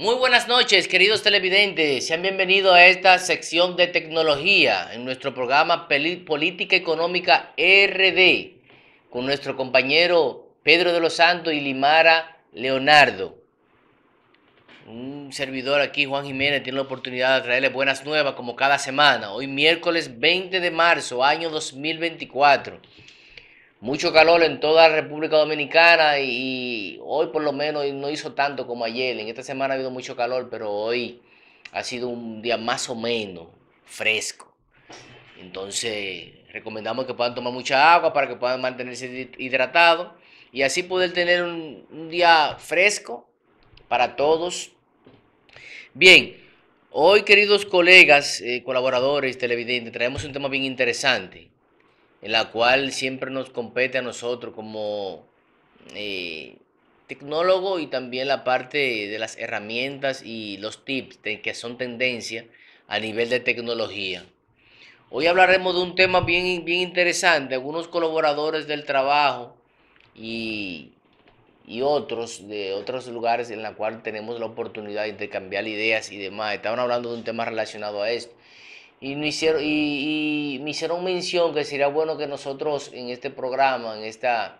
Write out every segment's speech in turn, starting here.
Muy buenas noches, queridos televidentes. Sean bienvenidos a esta sección de tecnología en nuestro programa Política Económica RD con nuestro compañero Pedro de los Santos y Limara Leonardo. Un servidor aquí, Juan Jiménez, tiene la oportunidad de traerles buenas nuevas como cada semana. Hoy miércoles 20 de marzo, año 2024 mucho calor en toda la República Dominicana y, hoy por lo menos no hizo tanto como ayer. En esta semana ha habido mucho calor, pero hoy ha sido un día más o menos fresco. Entonces, recomendamos que puedan tomar mucha agua para que puedan mantenerse hidratados y así poder tener un, día fresco para todos. Bien, hoy queridos colegas, eh, colaboradores, televidentes, traemos un tema bien interesante en la cual siempre nos compete a nosotros como eh, tecnólogo y también la parte de las herramientas y los tips que son tendencia a nivel de tecnología. Hoy hablaremos de un tema bien, bien interesante. Algunos colaboradores del trabajo y, otros de otros lugares en la cual tenemos la oportunidad de cambiar ideas y demás. Estaban hablando de un tema relacionado a esto y, hicieron, y, me hicieron mención que sería bueno que nosotros en este programa, en esta,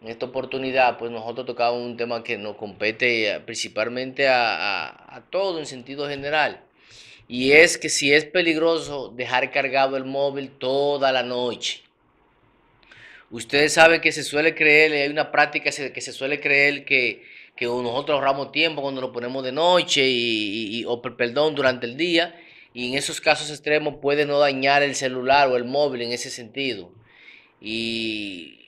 en esta oportunidad, pues nosotros tocamos un tema que nos compete eh, principalmente a, a, todo en sentido general. Y es que si es peligroso dejar cargado el móvil toda la noche. Ustedes saben que se suele creer, hay una práctica que se suele creer que, que nosotros ahorramos tiempo cuando lo ponemos de noche y o perdón, durante el día y en esos casos extremos puede no dañar el celular o el móvil en ese sentido. Y,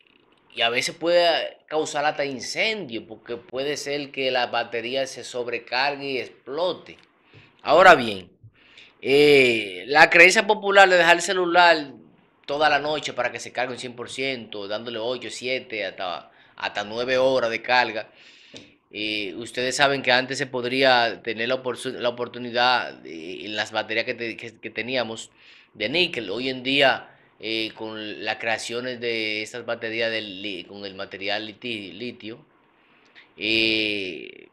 a veces puede causar hasta incendio porque puede ser que la batería se sobrecargue y explote. Ahora bien, eh, la creencia popular de dejar el celular toda la noche para que se cargue un 100%, dándole 8, 7, hasta, hasta 9 horas de carga, ustedes saben que antes se podría tener la, oportunidad en las baterías que, teníamos de níquel. Hoy en día, eh, con las creaciones de estas baterías con el material litio, eh,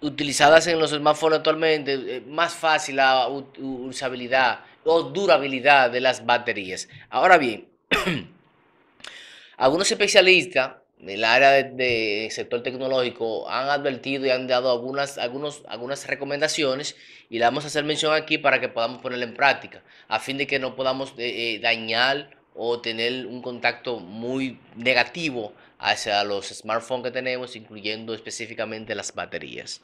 utilizadas en los smartphones actualmente, eh, más fácil la usabilidad o durabilidad de las baterías. Ahora bien, algunos especialistas el área del sector tecnológico han advertido y han dado algunas, algunos, algunas recomendaciones y le vamos a hacer mención aquí para que podamos ponerla en práctica, a fin de que no podamos eh, eh, dañar o tener un contacto muy negativo hacia los smartphones que tenemos, incluyendo específicamente las baterías.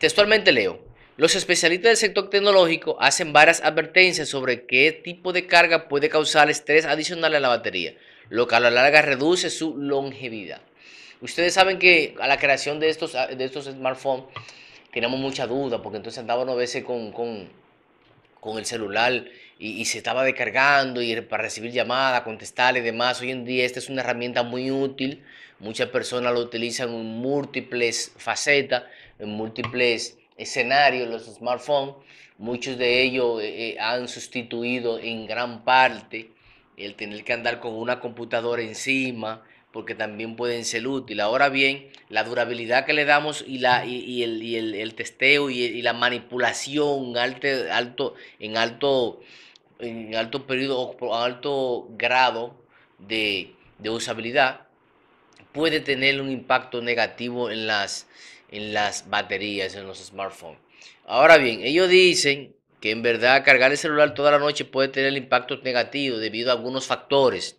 Textualmente leo, los especialistas del sector tecnológico hacen varias advertencias sobre qué tipo de carga puede causar estrés adicional a la batería lo que a la larga reduce su longevidad. Ustedes saben que a la creación de estos, de estos smartphones teníamos mucha duda, porque entonces andábamos a veces con, el celular y, se estaba descargando y para recibir llamadas, contestar y demás. Hoy en día esta es una herramienta muy útil. Muchas personas lo utilizan en múltiples facetas, en múltiples escenarios, los smartphones. Muchos de ellos eh, eh, han sustituido en gran parte el tener que andar con una computadora encima, porque también pueden ser útiles. Ahora bien, la durabilidad que le damos y, la, el, testeo y, la manipulación alto, alto, en alto en alto periodo alto grado de, de, usabilidad puede tener un impacto negativo en las, en las baterías, en los smartphones. Ahora bien, ellos dicen que en verdad cargar el celular toda la noche puede tener impacto negativo debido a algunos factores.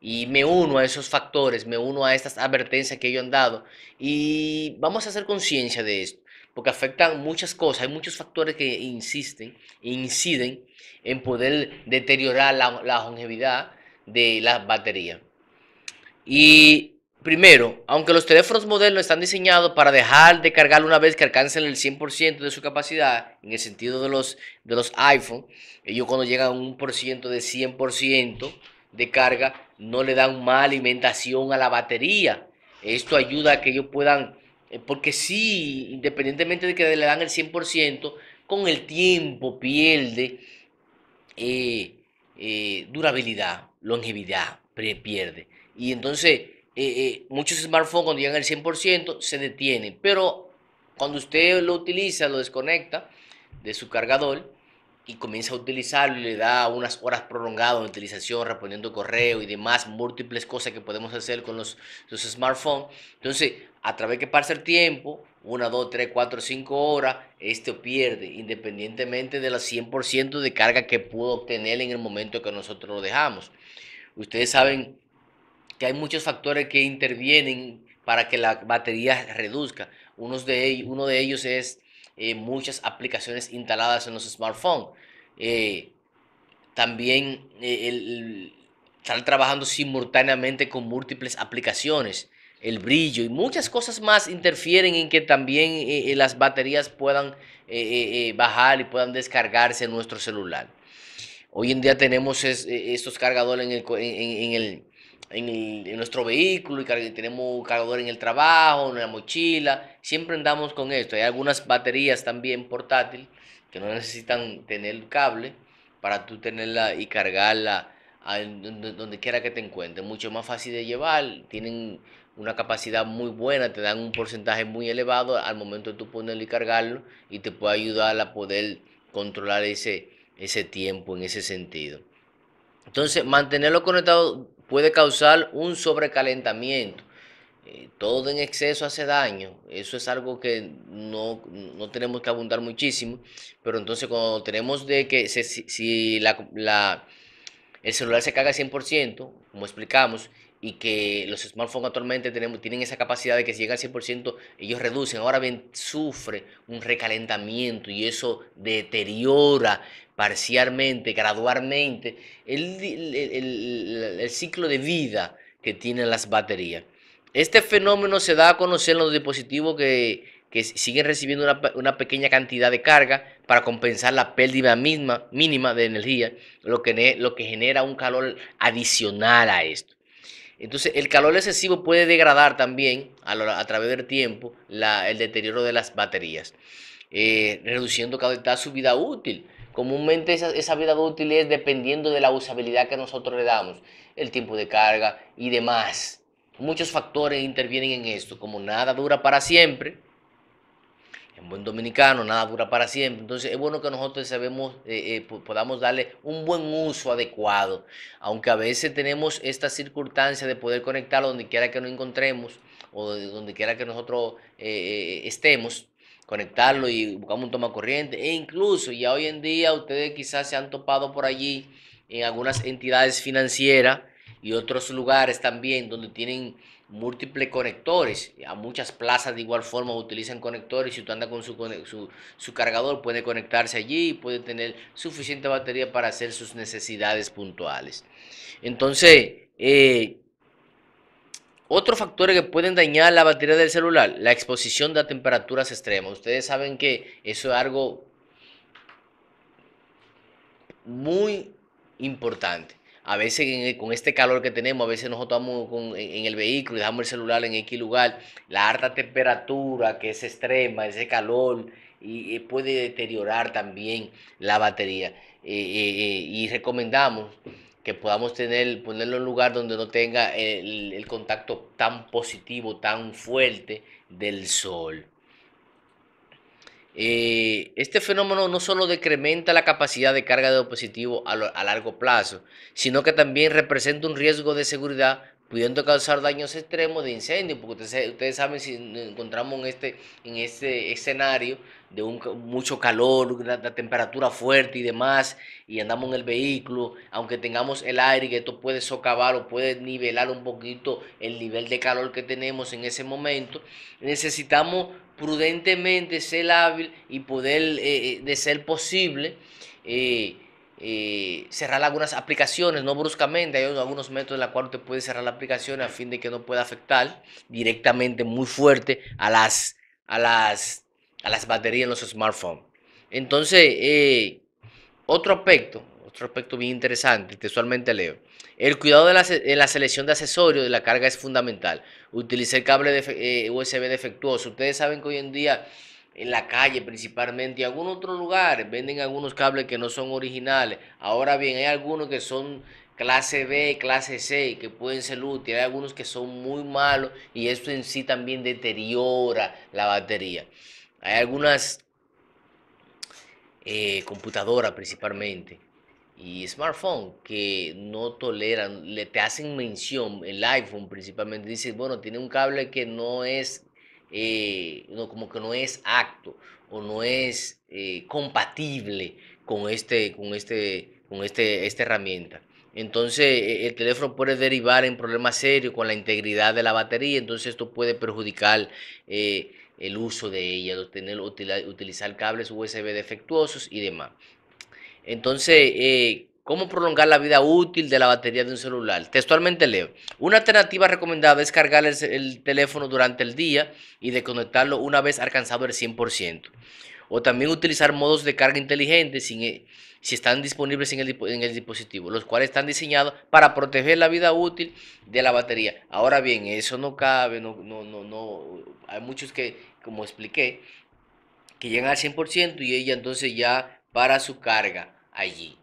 Y me uno a esos factores, me uno a estas advertencias que ellos han dado. Y vamos a hacer conciencia de esto, porque afectan muchas cosas, hay muchos factores que insisten, inciden en poder deteriorar la, longevidad de la batería. Y Primero, aunque los teléfonos modernos están diseñados para dejar de cargar una vez que alcancen el 100% de su capacidad, en el sentido de los, de los iPhone, ellos cuando llegan a un por ciento de 100% de carga, no le dan más alimentación a la batería. Esto ayuda a que ellos puedan, eh, porque sí, independientemente de que le dan el 100%, con el tiempo pierde eh, eh, durabilidad, longevidad, pierde. Y entonces eh, eh, muchos smartphones cuando llegan al 100% se detienen, pero cuando usted lo utiliza, lo desconecta de su cargador y comienza a utilizarlo y le da unas horas prolongadas de utilización, reponiendo correo y demás, múltiples cosas que podemos hacer con los, smartphones. Entonces, a través que pasa el tiempo, una, dos, tres, cuatro, cinco horas, este pierde, independientemente de la 100% de carga que pudo obtener en el momento que nosotros lo dejamos. Ustedes saben que hay muchos factores que intervienen para que la batería reduzca. Uno de, ellos es eh, muchas aplicaciones instaladas en los smartphones. Eh, también eh, estar trabajando simultáneamente con múltiples aplicaciones, el brillo y muchas cosas más interfieren en que también las baterías puedan bajar y puedan descargarse en nuestro celular. Hoy en día tenemos estos cargadores en el en, nuestro vehículo y tenemos cargador en el trabajo, en la mochila. Siempre andamos con esto. Hay algunas baterías también portátiles... que no necesitan tener cable para tú tenerla y cargarla donde quiera que te encuentres. Mucho más fácil de llevar, tienen una capacidad muy buena, te dan un porcentaje muy elevado al momento de tú ponerlo y cargarlo y te puede ayudar a poder controlar ese, ese tiempo en ese sentido. Entonces, mantenerlo conectado puede causar un sobrecalentamiento. Eh, todo en exceso hace daño, eso es algo que no, tenemos que abundar muchísimo, pero entonces cuando tenemos de que si, la, el celular se caga 100%, como explicamos, y que los smartphones actualmente tienen esa capacidad de que si llega al 100% ellos reducen. Ahora sufre un recalentamiento y eso deteriora parcialmente, gradualmente el, ciclo de vida que tienen las baterías. Este fenómeno se da a conocer en los dispositivos que, siguen recibiendo una, una, pequeña cantidad de carga para compensar la pérdida misma, mínima de energía, lo que, lo que genera un calor adicional a esto. Entonces, el calor excesivo puede degradar también a, través del tiempo el deterioro de las baterías, eh, reduciendo cada vez su vida útil. Comúnmente esa, esa, vida útil es dependiendo de la usabilidad que nosotros le damos, el tiempo de carga y demás. Muchos factores intervienen en esto, como nada dura para siempre, un buen dominicano, nada dura para siempre. Entonces es bueno que nosotros sabemos, eh, eh, podamos darle un buen uso adecuado, aunque a veces tenemos esta circunstancia de poder conectarlo donde quiera que nos encontremos o donde quiera que nosotros eh, estemos, conectarlo y buscamos un toma corriente. E incluso ya hoy en día ustedes quizás se han topado por allí en algunas entidades financieras y otros lugares también donde tienen múltiples conectores. A muchas plazas de igual forma utilizan conectores. Si usted anda con su, cargador, puede conectarse allí y puede tener suficiente batería para hacer sus necesidades puntuales. Entonces, eh, otro factor que pueden dañar la batería del celular, la exposición a temperaturas extremas. Ustedes saben que eso es algo muy importante a veces e, con este calor que tenemos, a veces nosotros vamos en, el vehículo y dejamos el celular en X lugar, la alta temperatura que es extrema, ese calor, y, puede deteriorar también la batería. Eh, eh, eh, y recomendamos que podamos tener, ponerlo en un lugar donde no tenga el contacto tan positivo, tan fuerte del sol. Eh, este fenómeno no solo decrementa la capacidad de carga de opositivo a, largo plazo, sino que también representa un riesgo de seguridad pudiendo causar daños extremos de incendio, porque ustedes, saben si nos encontramos en este, en este escenario de un, mucho calor, una, temperatura fuerte y demás, y andamos en el vehículo, aunque tengamos el aire, que esto puede socavar o puede nivelar un poquito el nivel de calor que tenemos en ese momento, necesitamos prudentemente ser hábil y poder, eh, eh, de ser posible, eh, cerrar algunas aplicaciones, no bruscamente, hay algunos métodos en los cuales Te puede cerrar la aplicación a fin de que no pueda afectar directamente muy fuerte a las, a las, a las baterías en los smartphones. Entonces, otro aspecto otro aspecto bien interesante, textualmente leo. El cuidado de la, en la selección de accesorios de la carga es fundamental. Utilice el cable eh, USB defectuoso. Ustedes saben que hoy en día en la calle principalmente y algún otro lugar venden algunos cables que no son originales. Ahora bien, hay algunos que son clase B, clase C, que pueden ser útiles. Hay algunos que son muy malos y esto en sí también deteriora la batería. Hay algunas eh, computadoras principalmente y smartphone que no toleran, le, te hacen mención, el iPhone principalmente, dice, bueno, tiene un cable que no es, eh, no, como que no es acto o no es eh, compatible con, este, con, este, con este, esta herramienta. Entonces e, el teléfono puede derivar en problemas serios con la integridad de la batería, entonces esto puede perjudicar eh, el uso de ella, tener, utilizar cables USB defectuosos y demás. Entonces, eh, ¿Cómo prolongar la vida útil de la batería de un celular? Textualmente leo. Una alternativa recomendada es cargar el, teléfono durante el día y desconectarlo una vez alcanzado el 100%. O también utilizar modos de carga inteligente eh, si están disponibles en el, dispositivo, los cuales están diseñados para proteger la vida útil de la batería. Ahora bien, eso no cabe, no, no, no, no. Hay muchos que, como expliqué, que llegan al 100% y ella entonces ya para su carga allí.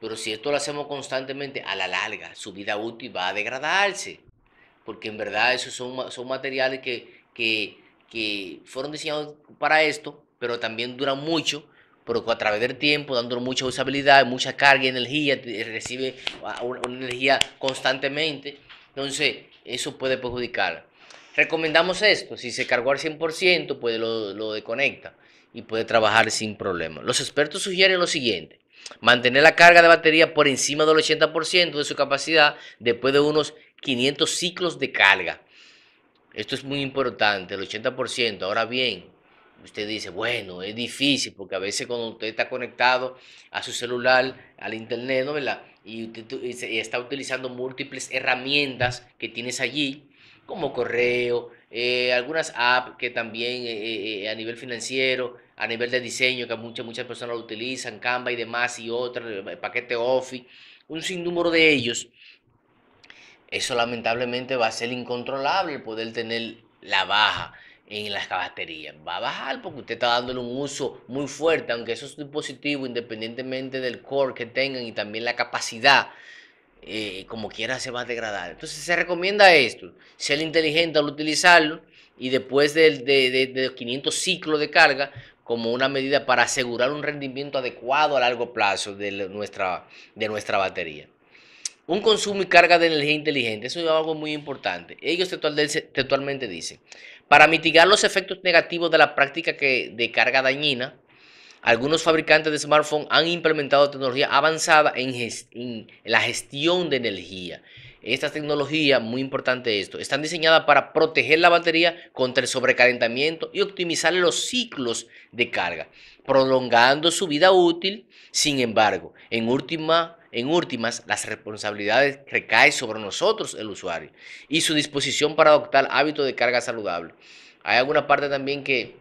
Pero si esto lo hacemos constantemente, a la larga su vida útil va a degradarse. Porque en verdad esos son, son materiales que, fueron diseñados para esto, pero también duran mucho pero a través del tiempo, dándole mucha usabilidad, mucha carga y energía, recibe una, energía constantemente. Entonces, eso puede perjudicar. Recomendamos esto, si se cargó al 100%, pues lo desconecta y puede trabajar sin problema. Los expertos sugieren lo siguiente. Mantener la carga de batería por encima del 80% de su capacidad después de unos 500 ciclos de carga. Esto es muy importante, el 80%. Ahora bien, usted dice, bueno, es difícil porque a veces cuando usted está conectado a su celular, al internet, ¿no? Y está utilizando múltiples herramientas que tienes allí, como correo, eh, algunas apps que también eh, eh, a nivel financiero, a nivel de diseño, que muchas, muchas personas utilizan, Canva y demás, y otras, eh, paquete Office, un sinnúmero de ellos. Eso lamentablemente va a ser incontrolable poder tener la baja en las baterías... Va a bajar porque usted está dándole un uso muy fuerte, aunque eso esos dispositivos, independientemente del core que tengan y también la capacidad, eh, como quiera se va a degradar. Entonces se recomienda esto, ser inteligente al utilizarlo y después de, de, de, de 500 ciclos de carga, como una medida para asegurar un rendimiento adecuado a largo plazo de nuestra, de nuestra batería. Un consumo y carga de energía inteligente, eso es algo muy importante. Ellos textualmente dicen, para mitigar los efectos negativos de la práctica que, de carga dañina, algunos fabricantes de smartphones han implementado tecnología avanzada en, en la gestión de energía esta tecnología, muy importante esto, están diseñadas para proteger la batería contra el sobrecalentamiento y optimizar los ciclos de carga, prolongando su vida útil. Sin embargo, en última... En últimas, las responsabilidades recaen sobre nosotros, el usuario, y su disposición para adoptar hábitos de carga saludable. Hay alguna parte también que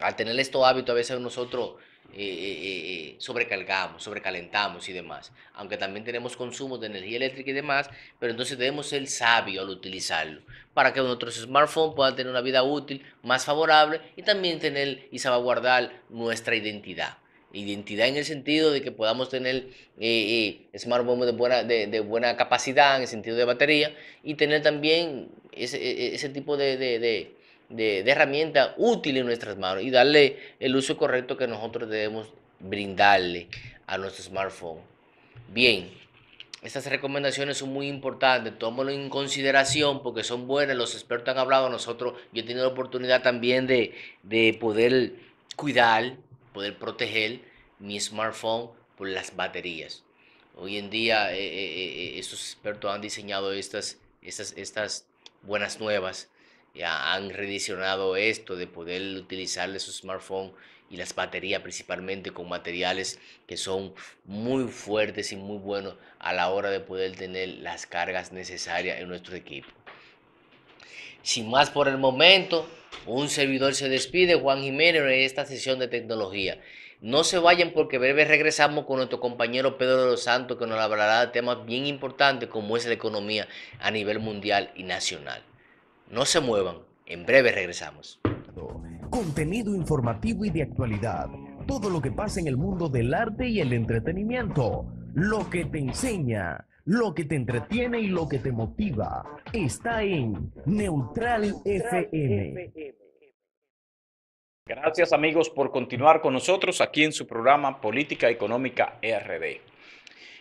al tener estos hábitos a veces nosotros eh, eh, eh, sobrecargamos, sobrecalentamos y demás. Aunque también tenemos consumo de energía eléctrica y demás, pero entonces debemos ser sabios al utilizarlo para que nuestros smartphones puedan tener una vida útil más favorable y también tener y salvaguardar nuestra identidad. Identidad en el sentido de que podamos tener smartphones de buena, de, buena capacidad en el sentido de batería y tener también ese, e, e, tipo de de, herramienta útil en nuestras manos y darle el uso correcto que nosotros debemos brindarle a nuestro smartphone. Bien, estas recomendaciones son muy importantes, tómalo en consideración porque son buenas, los expertos han hablado, A nosotros, yo he tenido la oportunidad también de, poder cuidar, poder proteger mi smartphone por las baterías. Hoy en día eh, eh, eh, estos expertos han diseñado estas, estas, estas buenas nuevas ya eh, han revisionado esto de poder utilizarle su smartphone y las baterías principalmente con materiales que son muy fuertes y muy buenos a la hora de poder tener las cargas necesarias en nuestro equipo. Sin más por el momento, un servidor se despide, Juan Jiménez, en esta sesión de tecnología. No se vayan porque breve regresamos con nuestro compañero Pedro de los Santos que nos hablará de temas bien importantes como es la economía a nivel mundial y nacional. No se muevan, en breve regresamos. Contenido informativo y de actualidad. Todo lo que pasa en el mundo del arte y el entretenimiento. Lo que te enseña, lo que te entretiene y lo que te motiva. Está en Neutral FM. Gracias amigos por continuar con nosotros aquí en su programa Política Económica RD.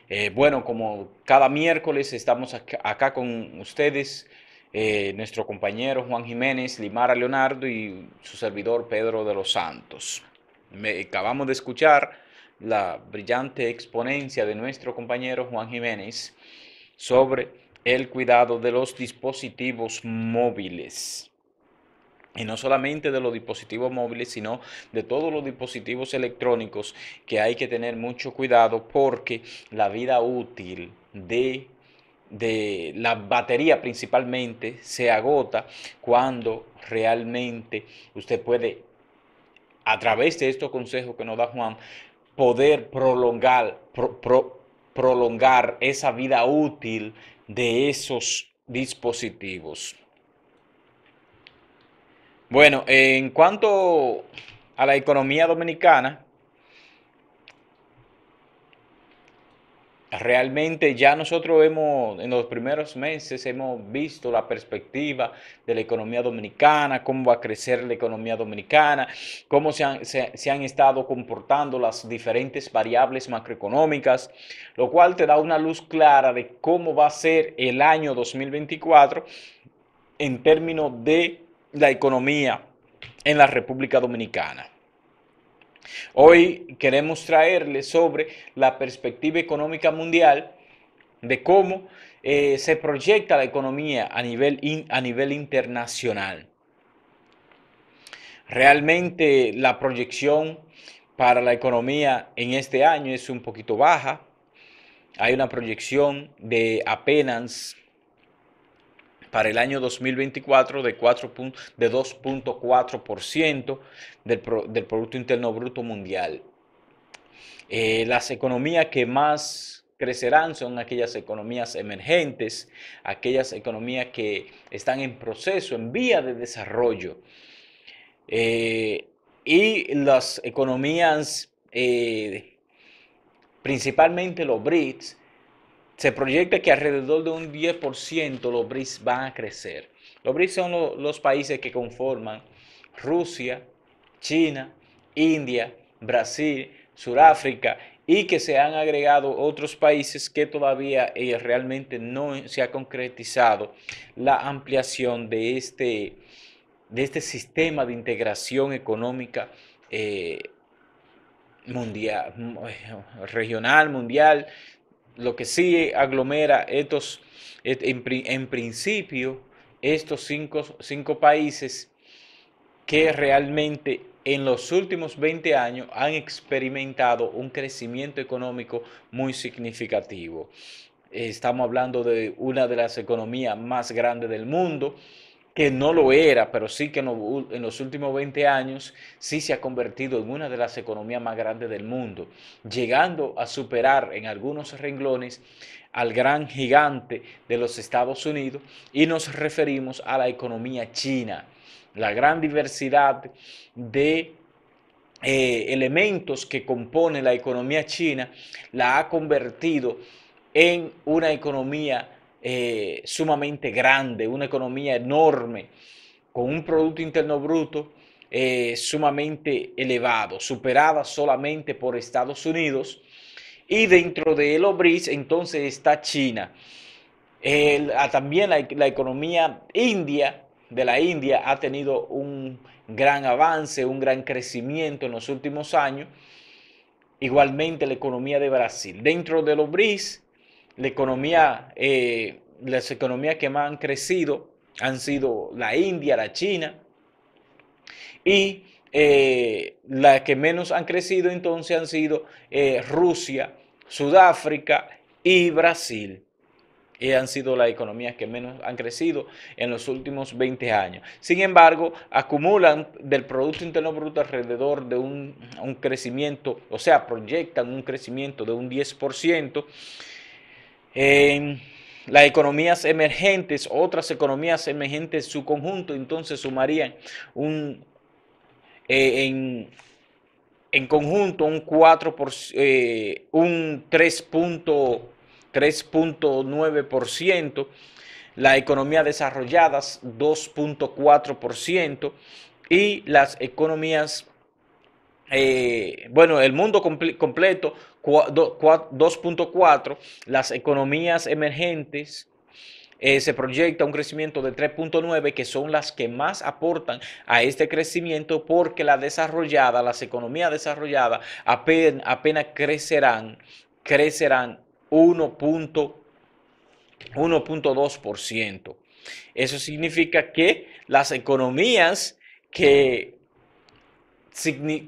Eh, bueno, como cada miércoles estamos acá con ustedes eh, nuestro compañero Juan Jiménez, Limara Leonardo y su servidor Pedro de los Santos. acabamos de escuchar la brillante exponencia de nuestro compañero Juan Jiménez sobre el cuidado de los dispositivos móviles. Y no solamente de los dispositivos móviles, sino de todos los dispositivos electrónicos que hay que tener mucho cuidado porque la vida útil de de la batería principalmente se agota cuando realmente usted puede, a través de estos consejos que nos da Juan, poder prolongar, prolongar esa vida útil de esos dispositivos. Bueno, en cuanto a la economía dominicana, Realmente ya nosotros hemos, en los primeros meses, hemos visto la perspectiva de la economía dominicana, cómo va a crecer la economía dominicana, cómo se han, han estado comportando las diferentes variables macroeconómicas, lo cual te da una luz clara de cómo va a ser el año 2024 en términos de la economía en la República Dominicana. Hoy queremos traerles sobre la perspectiva económica mundial de cómo eh, se proyecta la economía a nivel, a nivel internacional. Realmente la proyección para la economía en este año es un poquito baja. Hay una proyección de apenas para el año 2024 de, 2.4% del, del Producto Interno Bruto Mundial. Eh, las economías que más crecerán son aquellas economías emergentes, aquellas economías que están en proceso, en vía de desarrollo. Eh, y las economías, eh, principalmente los BRICS, se proyecta que alrededor de un 10% los BRICS van a crecer. Los BRICS son los países que conforman Rusia, China, India, Brasil, Sudáfrica y que se han agregado otros países que todavía eh, realmente no se ha concretizado la ampliación de este, de este sistema de integración económica eh, mundial, eh, regional, mundial, lo que sí aglomera estos, en, principio, estos cinco, cinco países que realmente en los últimos 20 años han experimentado un crecimiento económico muy significativo. Estamos hablando de una de las economías más grandes del mundo, que no lo era, pero sí que en, los últimos 20 años sí se ha convertido en una de las economías más grandes del mundo, llegando a superar en algunos renglones al gran gigante de los Estados Unidos y nos referimos a la economía china, la gran diversidad de eh, elementos que compone la economía china la ha convertido en una economía eh, sumamente grande, una economía enorme, con un Producto Interno Bruto eh, sumamente elevado, superada solamente por Estados Unidos. Y dentro de el entonces está China. Ah, también la, economía india de la India ha tenido un gran avance, un gran crecimiento en los últimos años. Igualmente la economía de Brasil. Dentro de los economía, eh, las economías que más han crecido han sido la India, la China, y eh, las que menos han crecido entonces han sido eh, Rusia, Sudáfrica y Brasil. Y han sido las economías que menos han crecido en los últimos 20 años. Sin embargo, acumulan del Producto Interno Bruto alrededor de un, un crecimiento, o sea, proyectan un crecimiento de un 10%. En las economías emergentes, otras economías emergentes, su conjunto, entonces sumarían un, eh, en, conjunto un 4 eh, un 3.9%, las economías desarrolladas 2.4% y las economías eh, bueno, el mundo completo, 2.4, las economías emergentes. Eh, se proyecta un crecimiento de 3.9, que son las que más aportan a este crecimiento, porque las desarrolladas, las economías desarrolladas, apenas, apenas crecerán, crecerán 1.2%. Eso significa que las economías que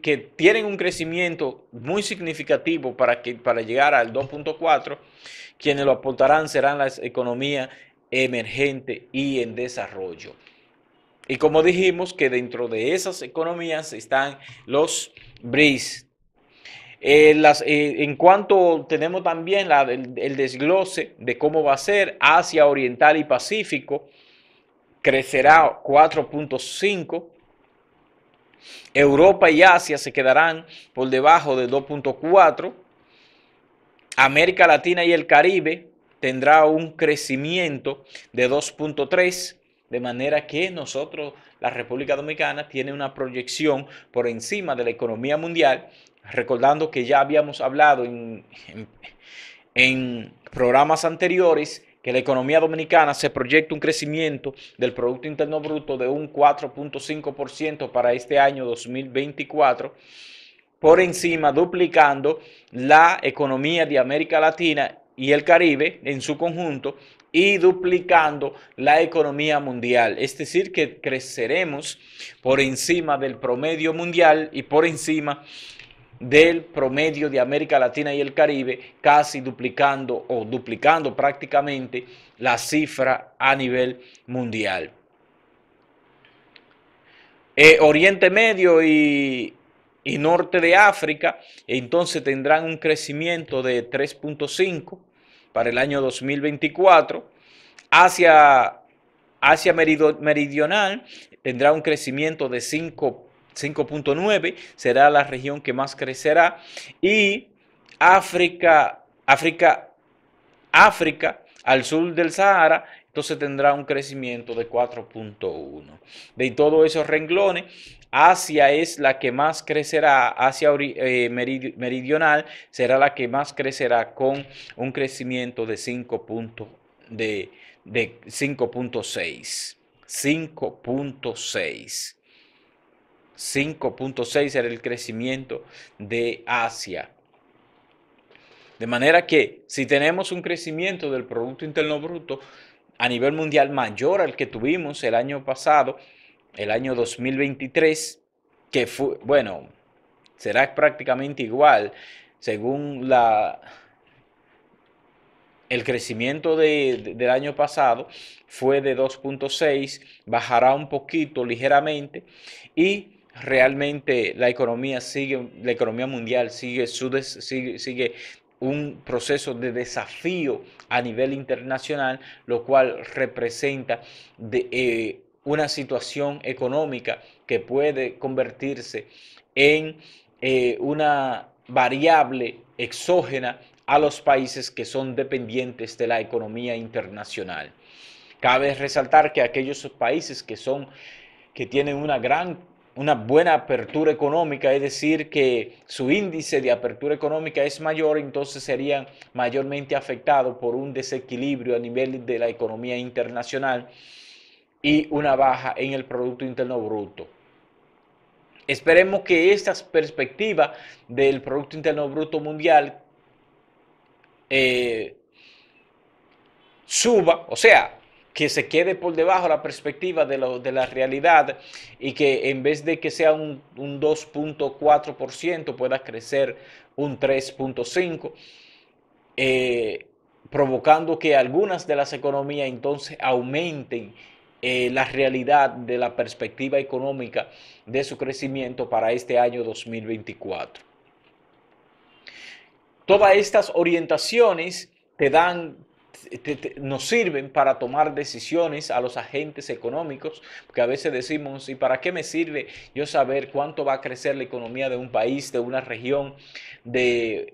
que tienen un crecimiento muy significativo para, que, para llegar al 2.4, quienes lo aportarán serán las economías emergentes y en desarrollo. Y como dijimos que dentro de esas economías están los BRICS. Eh, eh, en cuanto tenemos también el desglose de cómo va a ser Asia Oriental y Pacífico, crecerá 4.5 Europa y Asia se quedarán por debajo de 2.4. América Latina y el Caribe tendrá un crecimiento de 2.3, de manera que nosotros, la República Dominicana, tiene una proyección por encima de la economía mundial, recordando que ya habíamos hablado en, en programas anteriores que la economía dominicana se proyecta un crecimiento del Producto Interno Bruto de un 4.5% para este año 2024, por encima duplicando la economía de América Latina y el Caribe en su conjunto y duplicando la economía mundial. Es decir, que creceremos por encima del promedio mundial y por encima del promedio de América Latina y el Caribe, casi duplicando o duplicando prácticamente la cifra a nivel mundial. Eh, Oriente Medio y, norte de África, entonces tendrán un crecimiento de 3.5 para el año 2024. Asia, Asia meridional tendrá un crecimiento de 5 5.9 será la región que más crecerá y África, África, África al sur del Sahara, entonces tendrá un crecimiento de 4.1. De todos esos renglones, Asia es la que más crecerá, Asia eh, meridional será la que más crecerá con un crecimiento de 5.6. de 5.6. 5.6 era el crecimiento de Asia. De manera que si tenemos un crecimiento del Producto Interno Bruto a nivel mundial mayor al que tuvimos el año pasado, el año 2023, que fue, bueno, será prácticamente igual según la, el crecimiento del año pasado fue de 2.6, bajará un poquito ligeramente y realmente la economía sigue, la economía mundial sigue, sigue, un proceso de desafío a nivel internacional, lo cual representa de, eh, una situación económica que puede convertirse en eh, una variable exógena a los países que son dependientes de la economía internacional. Cabe resaltar que aquellos países que son que tienen una gran una buena apertura económica, es decir, que su índice de apertura económica es mayor, entonces serían mayormente afectados por un desequilibrio a nivel de la economía internacional y una baja en el Producto Interno Bruto. Esperemos que esta perspectiva del Producto Interno Bruto Mundial eh, suba, o sea, que se quede por debajo la perspectiva de, la realidad y que en vez de que sea un, 2.4% pueda crecer un 3.5%, eh, provocando que algunas de las economías entonces aumenten eh, la realidad de la perspectiva económica de su crecimiento para este año 2024. Todas estas orientaciones te dan nos sirven para tomar decisiones a los agentes económicos, porque a veces decimos, ¿y para qué me sirve yo saber cuánto va a crecer la economía de un país, de una región, de,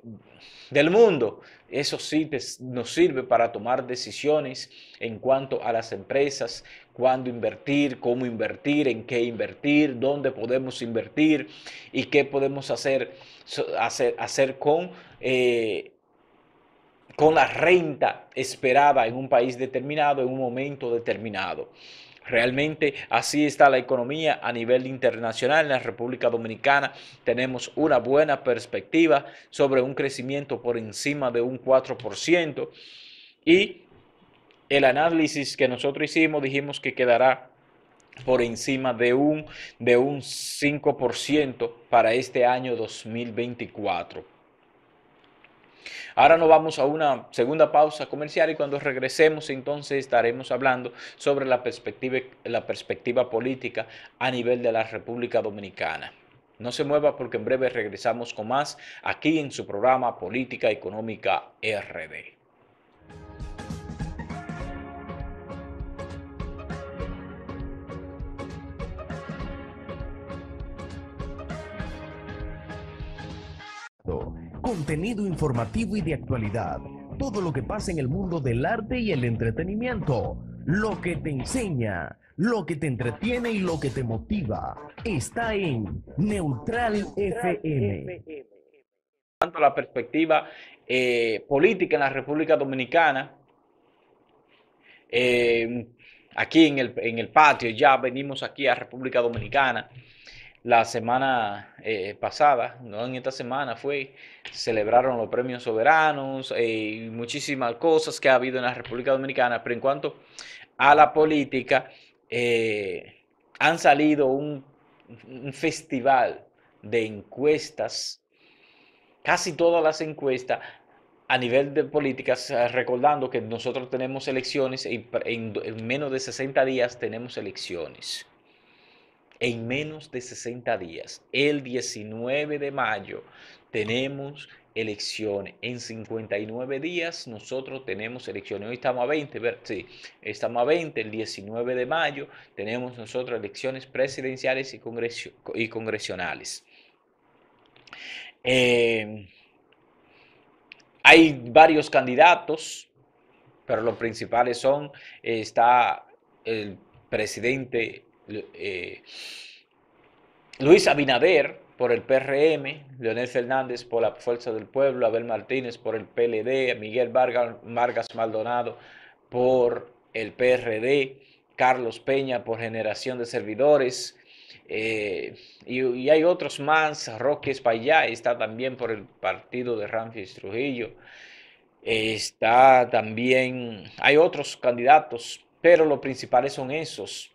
del mundo? Eso sí nos sirve para tomar decisiones en cuanto a las empresas, cuándo invertir, cómo invertir, en qué invertir, dónde podemos invertir y qué podemos hacer, hacer, hacer con... Eh, con la renta esperada en un país determinado, en un momento determinado. Realmente así está la economía a nivel internacional. En la República Dominicana tenemos una buena perspectiva sobre un crecimiento por encima de un 4%. Y el análisis que nosotros hicimos dijimos que quedará por encima de un, de un 5% para este año 2024. Ahora nos vamos a una segunda pausa comercial y cuando regresemos entonces estaremos hablando sobre la perspectiva, la perspectiva política a nivel de la República Dominicana. No se mueva porque en breve regresamos con más aquí en su programa Política Económica RD. contenido informativo y de actualidad, todo lo que pasa en el mundo del arte y el entretenimiento, lo que te enseña, lo que te entretiene y lo que te motiva, está en Neutral FM. Tanto la perspectiva eh, política en la República Dominicana, eh, aquí en el, en el patio, ya venimos aquí a República Dominicana la semana eh, pasada, no en esta semana fue, celebraron los premios soberanos eh, y muchísimas cosas que ha habido en la República Dominicana, pero en cuanto a la política, eh, han salido un, festival de encuestas, casi todas las encuestas a nivel de políticas, recordando que nosotros tenemos elecciones y en, en menos de 60 días tenemos elecciones en menos de 60 días. El 19 de mayo tenemos elecciones. En 59 días nosotros tenemos elecciones. Hoy estamos a 20, ver, sí, estamos a 20. El 19 de mayo tenemos nosotros elecciones presidenciales y, y congresionales. Eh, hay varios candidatos, pero los principales son, eh, está el presidente eh, Luis Abinader por el PRM, Leonel Fernández por la Fuerza del Pueblo, Abel Martínez por el PLD, Miguel Vargas, Maldonado por el PRD, Carlos Peña por Generación de Servidores, eh, y, hay otros más, Roque Payá está también por el partido de Ramfis Trujillo, está también, hay otros candidatos, pero los principales son esos.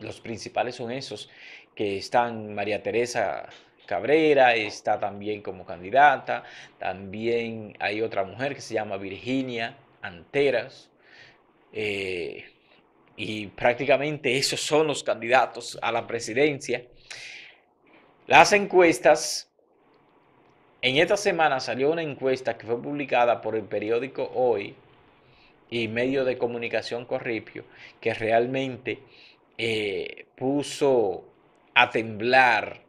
Los principales son esos que están María Teresa Cabrera, está también como candidata, también hay otra mujer que se llama Virginia Anteras. Eh, y prácticamente esos son los candidatos a la presidencia. Las encuestas, en esta semana salió una encuesta que fue publicada por el periódico Hoy y medio de comunicación Corripio, que realmente eh, puso a temblar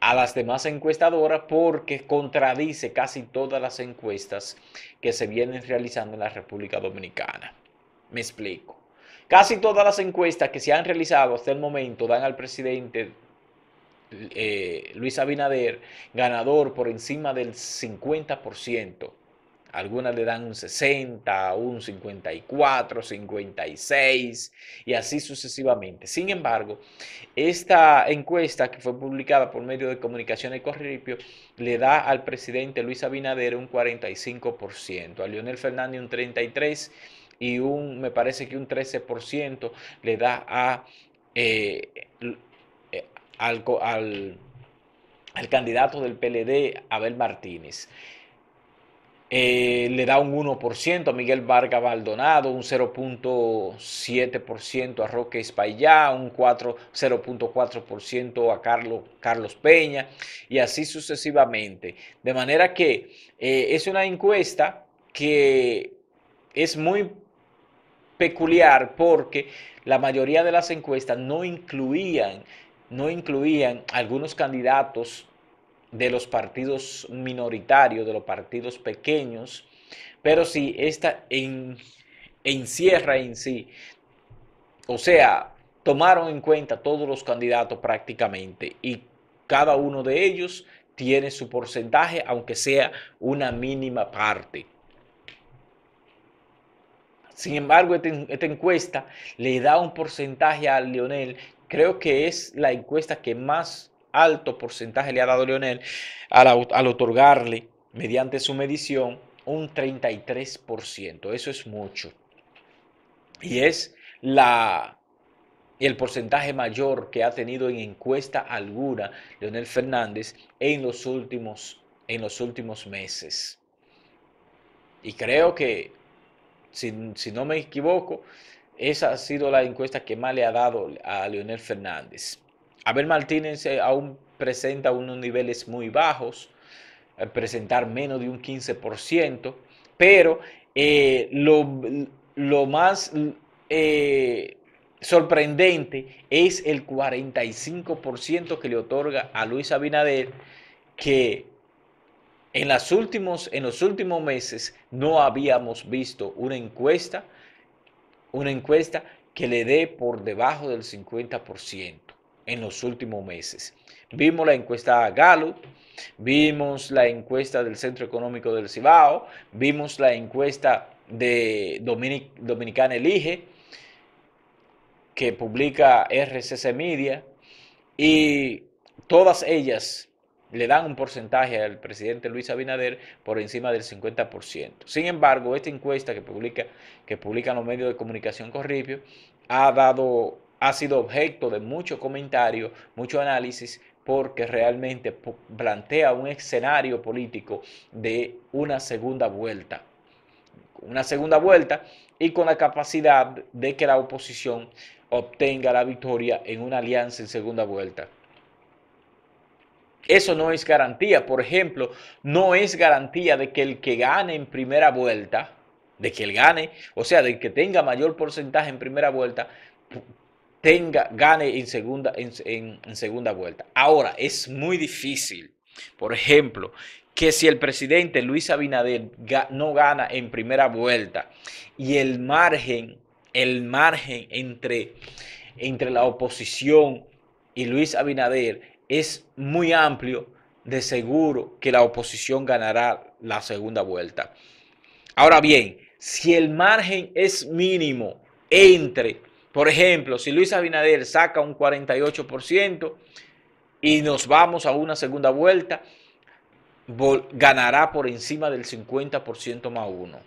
a las demás encuestadoras porque contradice casi todas las encuestas que se vienen realizando en la República Dominicana. Me explico. Casi todas las encuestas que se han realizado hasta el momento dan al presidente eh, Luis Abinader ganador por encima del 50%. Algunas le dan un 60, un 54, 56 y así sucesivamente. Sin embargo, esta encuesta que fue publicada por medio de Comunicaciones Corripio le da al presidente Luis Abinader un 45%, a Leonel Fernández un 33% y un, me parece que un 13% le da a, eh, eh, al, al candidato del PLD, Abel Martínez. Eh, le da un 1% a Miguel Vargas Baldonado, un 0.7% a Roque Espaillá, un 0.4% a Carlos, Carlos Peña y así sucesivamente. De manera que eh, es una encuesta que es muy peculiar porque la mayoría de las encuestas no incluían, no incluían algunos candidatos de los partidos minoritarios, de los partidos pequeños, pero si sí, esta en, encierra en sí, o sea, tomaron en cuenta todos los candidatos prácticamente y cada uno de ellos tiene su porcentaje, aunque sea una mínima parte. Sin embargo, esta, encuesta le da un porcentaje a Lionel. Creo que es la encuesta que más alto porcentaje le ha dado Leonel al, otorgarle, mediante su medición, un 33%. Eso es mucho. Y es la, el porcentaje mayor que ha tenido en encuesta alguna Leonel Fernández en los últimos, en los últimos meses. Y creo que, si, si no me equivoco, esa ha sido la encuesta que más le ha dado a Leonel Fernández. Abel Martínez eh, aún presenta unos niveles muy bajos, presentar menos de un 15%, pero eh, lo, lo, más eh, sorprendente es el 45% que le otorga a Luis Abinader, que en, en los últimos meses no habíamos visto una encuesta, una encuesta que le dé por debajo del 50% en los últimos meses. Vimos la encuesta Gallup, vimos la encuesta del Centro Económico del Cibao, vimos la encuesta de Dominicana Elige, que publica RCC Media, y todas ellas le dan un porcentaje al presidente Luis Abinader por encima del 50%. Sin embargo, esta encuesta que publica que publican los medios de comunicación Corripio ha dado ha sido objeto de mucho comentario, mucho análisis, porque realmente plantea un escenario político de una segunda vuelta. Una segunda vuelta y con la capacidad de que la oposición obtenga la victoria en una alianza en segunda vuelta. Eso no es garantía. Por ejemplo, no es garantía de que el que gane en primera vuelta, de que el gane, o sea, de que tenga mayor porcentaje en primera vuelta, tenga, gane en segunda, segunda vuelta. Ahora, es muy difícil, por ejemplo, que si el presidente Luis Abinader no gana en primera vuelta y el margen, el margen entre, entre la oposición y Luis Abinader es muy amplio, de seguro que la oposición ganará la segunda vuelta. Ahora bien, si el margen es mínimo entre por ejemplo, si Luis Abinader saca un 48% y nos vamos a una segunda vuelta, ganará por encima del 50% más uno.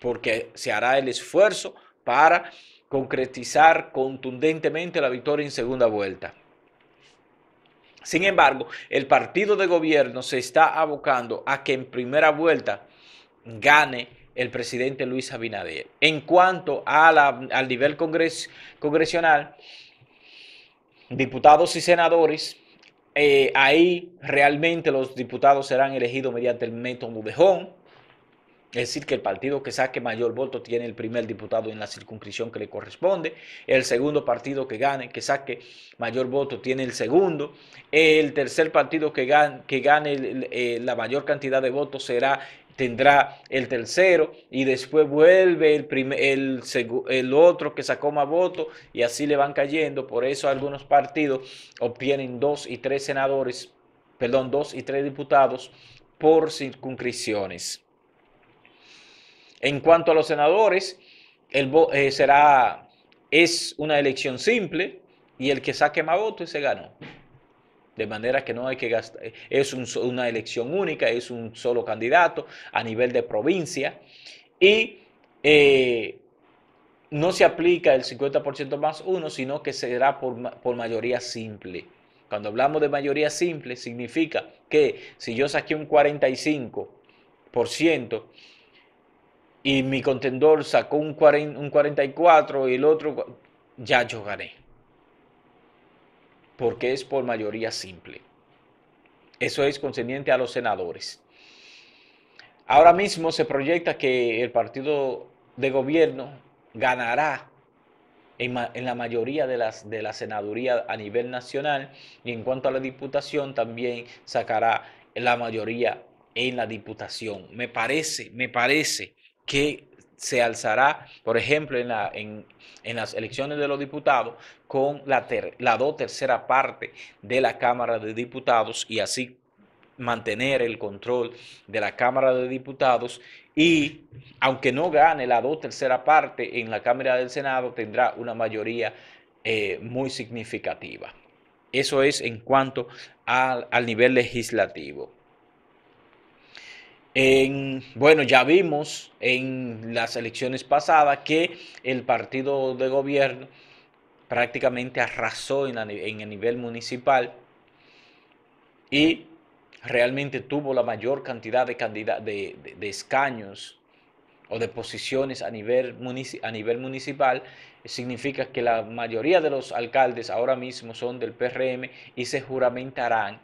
Porque se hará el esfuerzo para concretizar contundentemente la victoria en segunda vuelta. Sin embargo, el partido de gobierno se está abocando a que en primera vuelta gane el presidente Luis Abinader. En cuanto a al nivel congresional, diputados y senadores, eh, ahí realmente los diputados serán elegidos mediante el método Mudejón. Es decir, que el partido que saque mayor voto tiene el primer diputado en la circunscripción que le corresponde. El segundo partido que gane, que saque mayor voto, tiene el segundo. El tercer partido que gane, que gane eh, la mayor cantidad de votos será tendrá el tercero y después vuelve el, primer, el, otro que sacó más votos y así le van cayendo. Por eso algunos partidos obtienen dos y tres senadores, perdón, dos y tres diputados por circunscripciones. En cuanto a los senadores, el, eh, será, es una elección simple y el que saque más votos se ganó. De manera que no hay que gastar, eh, es una elección única, es un solo candidato a nivel de provincia y eh, no se aplica el 50% más uno, sino que será por, por mayoría simple. Cuando hablamos de mayoría simple, significa que si yo saqué un 45% y mi contendor sacó un, un 44 y el otro, ya yo gané porque es por mayoría simple. Eso es concerniente a los senadores. Ahora mismo se proyecta que el partido de gobierno ganará en, la mayoría de las de la senaduría a nivel nacional y en cuanto a la diputación también sacará la mayoría en la diputación. Me parece, me parece que se alzará, por ejemplo, en, las elecciones de los diputados con la, la dos tercera parte de la Cámara de Diputados y así mantener el control de la Cámara de Diputados y aunque no gane la dos tercera parte en la Cámara del Senado, tendrá una mayoría eh, muy significativa. Eso es en cuanto al nivel legislativo bueno, ya vimos en las elecciones pasadas que el partido de gobierno prácticamente arrasó en, el nivel municipal y realmente tuvo la mayor cantidad de, escaños o de posiciones a nivel municipal, significa que la mayoría de los alcaldes ahora mismo son del PRM y se juramentarán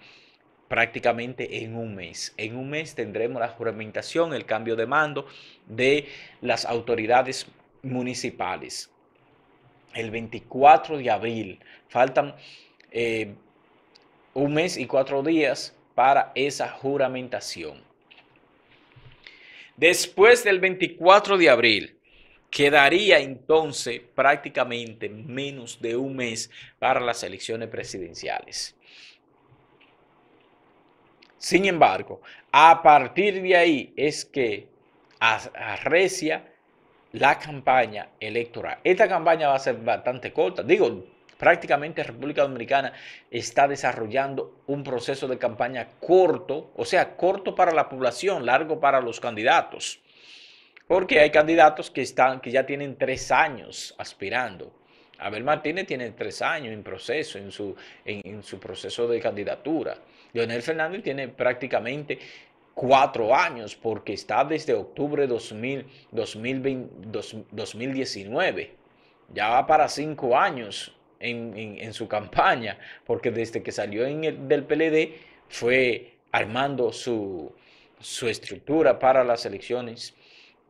prácticamente en un mes. En un mes tendremos la juramentación, el cambio de mando de las autoridades municipales. El 24 de abril, faltan eh, un mes y cuatro días para esa juramentación. Después del 24 de abril, quedaría entonces prácticamente menos de un mes para las elecciones presidenciales. Sin embargo, a partir de ahí es que arrecia la campaña electoral. Esta campaña va a ser bastante corta. Digo, prácticamente República Dominicana está desarrollando un proceso de campaña corto, o sea, corto para la población, largo para los candidatos. Porque hay candidatos que, están, que ya tienen tres años aspirando. Abel Martínez tiene tres años en proceso, en su, en su proceso de candidatura. Leonel Fernández tiene prácticamente cuatro años porque está desde octubre de 2019. Ya va para cinco años en, su campaña porque desde que salió del PLD fue armando su, estructura para las elecciones,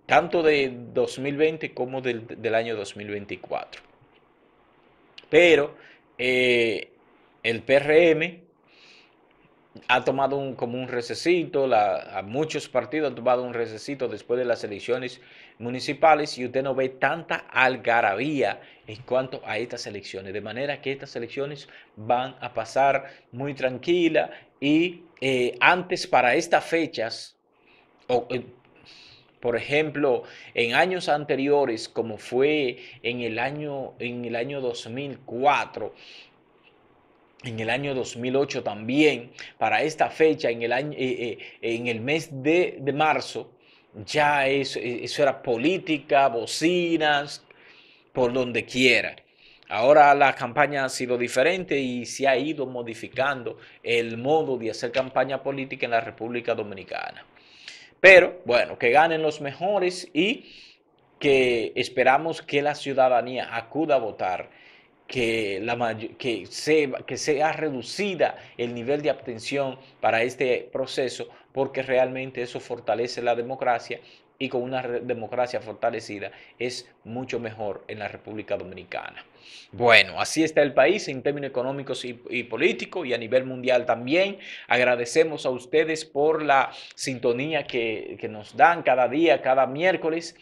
tanto de 2020 como del, año 2024. Pero eh, el PRM ha tomado como un recesito, muchos partidos han tomado un recesito después de las elecciones municipales y usted no ve tanta algarabía en cuanto a estas elecciones. De manera que estas elecciones van a pasar muy tranquila y eh, antes para estas fechas, eh, por ejemplo, en años anteriores, como fue en el año, en el año 2004, en el año 2008 también, para esta fecha, en el, eh, eh, en el mes de, marzo, ya eso, eh, eso, era política, bocinas, por donde quiera. Ahora la campaña ha sido diferente y se ha ido modificando el modo de hacer campaña política en la República Dominicana. Pero bueno, que ganen los mejores y que esperamos que la ciudadanía acuda a votar que, la que, se que sea reducida el nivel de abstención para este proceso, porque realmente eso fortalece la democracia y con una democracia fortalecida es mucho mejor en la República Dominicana. Bueno, así está el país en términos económicos y, y políticos y a nivel mundial también. Agradecemos a ustedes por la sintonía que, que nos dan cada día, cada miércoles.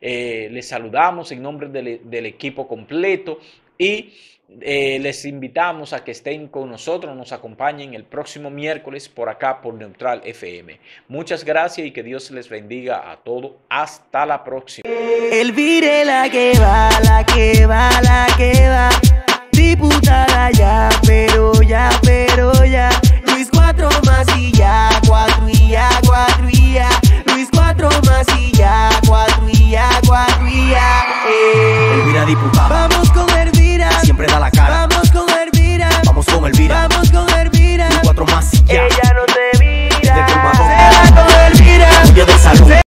Eh, les saludamos en nombre del equipo completo y eh, les invitamos a que estén con nosotros, nos acompañen el próximo miércoles por acá por Neutral FM. Muchas gracias y que Dios les bendiga a todos. Hasta la próxima. El vire la que va, la que va, la que va. Diputada ya, pero ya, pero ya. Luis cuatro más y ya, cuatro y ya, cuatro y ya. Luis cuatro más y ya, cuatro y ya, cuatro y ya. Eh. Elvira diputada. Vamos con siempre da la cara. Vamos con Elvira. Vamos con Elvira. Vamos con Elvira. Y cuatro más y ya. Ella no te mira. Se va con Elvira. Cuyo de salud.